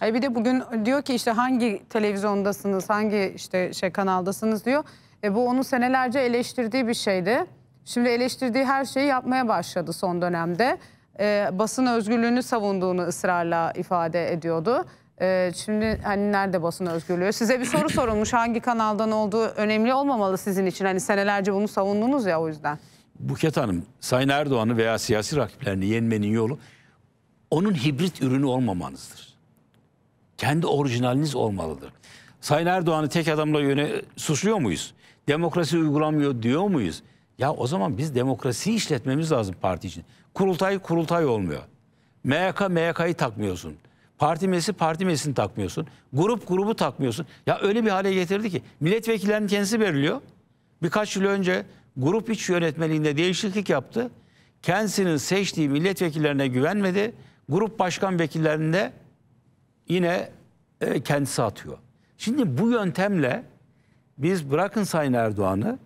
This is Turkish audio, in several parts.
Hayır bir de bugün diyor ki işte hangi televizyondasınız, hangi işte şey kanaldasınız diyor. E bu onu senelerce eleştirdiği bir şeydi. Şimdi eleştirdiği her şeyi yapmaya başladı son dönemde. E, basın özgürlüğünü savunduğunu ısrarla ifade ediyordu. E, şimdi hani nerede basın özgürlüğü? Size bir soru sorulmuş hangi kanaldan olduğu önemli olmamalı sizin için. Hani senelerce bunu savundunuz ya o yüzden. Buket Hanım, Sayın Erdoğan'ı veya siyasi rakiplerini yenmenin yolu onun hibrit ürünü olmamanızdır kendi orijinaliniz olmalıdır. Sayın Erdoğan'ı tek adamla yöne suçluyor muyuz? Demokrasi uygulamıyor diyor muyuz? Ya o zaman biz demokrasiyi işletmemiz lazım parti için. Kurultay kurultay olmuyor. MYK MYK'yı takmıyorsun. Parti meclisi parti meclisini takmıyorsun. Grup grubu takmıyorsun. Ya öyle bir hale getirdi ki milletvekillerinin kendisi veriliyor. Birkaç yıl önce grup iç yönetmeliğinde değişiklik yaptı. Kendisinin seçtiği milletvekillerine güvenmedi. Grup başkan vekillerinde yine e, kendisi atıyor. Şimdi bu yöntemle biz bırakın Sayın Erdoğan'ı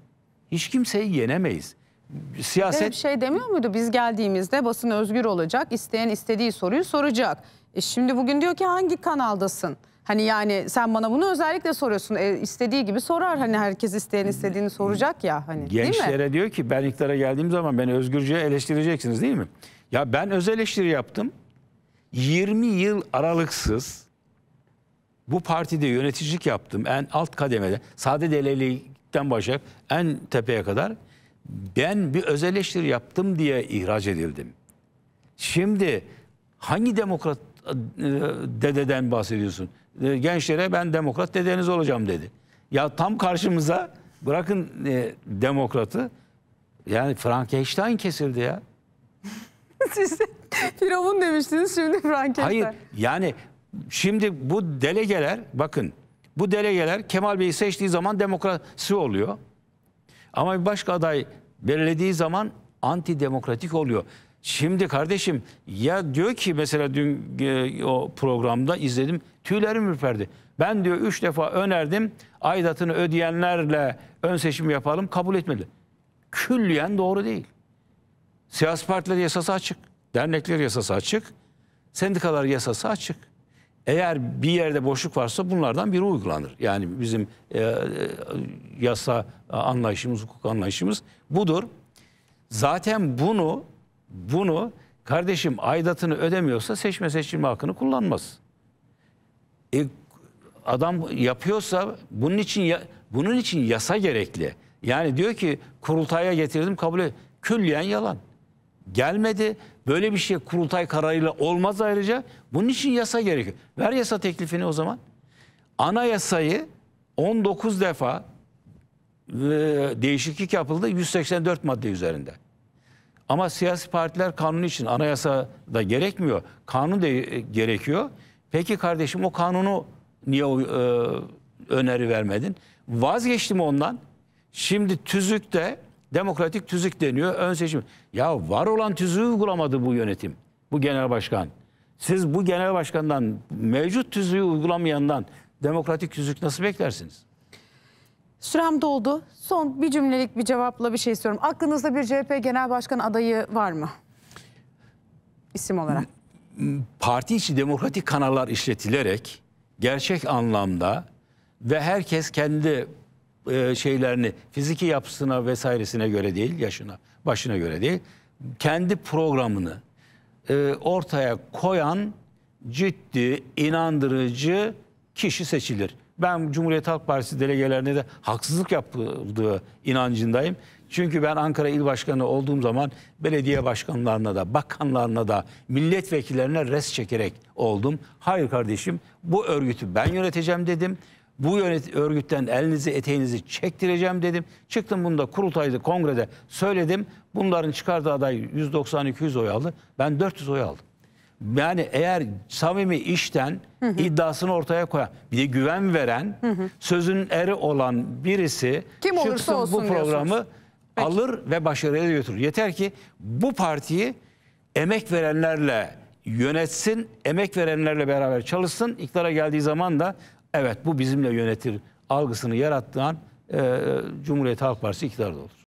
hiç kimseyi yenemeyiz. Siyaset... Bir şey demiyor muydu biz geldiğimizde basın özgür olacak isteyen istediği soruyu soracak. E şimdi bugün diyor ki hangi kanaldasın? Hani yani sen bana bunu özellikle soruyorsun. E, istediği gibi sorar. Hani herkes isteyen istediğini soracak ya. Hani, Gençlere değil mi? diyor ki ben iktidara geldiğim zaman beni özgürce eleştireceksiniz değil mi? Ya ben öz eleştiri yaptım. 20 yıl aralıksız bu partide yöneticilik yaptım. En alt kademede, sade delelilikten başlayıp en tepeye kadar ben bir öz yaptım diye ihraç edildim. Şimdi hangi demokrat e, dededen bahsediyorsun? E, gençlere ben demokrat dedeniz olacağım dedi. Ya tam karşımıza bırakın e, demokratı yani Frankenstein kesildi ya. Siz Firavun demiştiniz şimdi Frankenstein. Hayır yani şimdi bu delegeler bakın bu delegeler Kemal Bey'i seçtiği zaman demokrasi oluyor. Ama bir başka aday belirlediği zaman antidemokratik oluyor. Şimdi kardeşim ya diyor ki mesela dün e, o programda izledim tüylerim ürperdi. Ben diyor üç defa önerdim aidatını ödeyenlerle ön seçim yapalım kabul etmedi. Külliyen doğru değil. Siyasi partiler yasası açık. Dernekler yasası açık, sendikalar yasası açık. Eğer bir yerde boşluk varsa bunlardan biri uygulanır. Yani bizim e, e yasa e, anlayışımız, hukuk anlayışımız budur. Zaten bunu bunu kardeşim aidatını ödemiyorsa seçme seçilme hakkını kullanmaz. E, adam yapıyorsa bunun için ya, bunun için yasa gerekli. Yani diyor ki kurultaya getirdim kabul et. Külliyen yalan gelmedi. Böyle bir şey kurultay kararıyla olmaz ayrıca. Bunun için yasa gerekiyor. Ver yasa teklifini o zaman. Anayasayı 19 defa e, değişiklik yapıldı 184 madde üzerinde. Ama siyasi partiler kanun için anayasa da gerekmiyor. Kanun da e, gerekiyor. Peki kardeşim o kanunu niye e, öneri vermedin? Vazgeçtim ondan. Şimdi tüzükte Demokratik tüzük deniyor. Ön seçim. Ya var olan tüzüğü uygulamadı bu yönetim. Bu genel başkan. Siz bu genel başkandan mevcut tüzüğü uygulamayandan demokratik tüzük nasıl beklersiniz? Sürem doldu. Son bir cümlelik bir cevapla bir şey istiyorum. Aklınızda bir CHP genel başkan adayı var mı? İsim olarak. Parti içi demokratik kanallar işletilerek gerçek anlamda ve herkes kendi e, şeylerini fiziki yapısına vesairesine göre değil yaşına başına göre değil kendi programını e, ortaya koyan ciddi inandırıcı kişi seçilir. Ben Cumhuriyet Halk Partisi delegelerine de haksızlık yapıldığı inancındayım. Çünkü ben Ankara İl Başkanı olduğum zaman belediye başkanlarına da, bakanlarına da, milletvekillerine res çekerek oldum. Hayır kardeşim bu örgütü ben yöneteceğim dedim bu yönet örgütten elinizi eteğinizi çektireceğim dedim. Çıktım bunda kurultayda kongrede söyledim. Bunların çıkardığı aday 190-200 oy aldı. Ben 400 oy aldım. Yani eğer samimi işten hı hı. iddiasını ortaya koyan, bir de güven veren, hı hı. sözün eri olan birisi Kim çıksın olsun bu programı diyorsunuz. Peki. alır ve başarıya götürür. Yeter ki bu partiyi emek verenlerle yönetsin, emek verenlerle beraber çalışsın. İktidara geldiği zaman da evet bu bizimle yönetir algısını yarattığı an e, e, Cumhuriyet Halk Partisi iktidarda olur.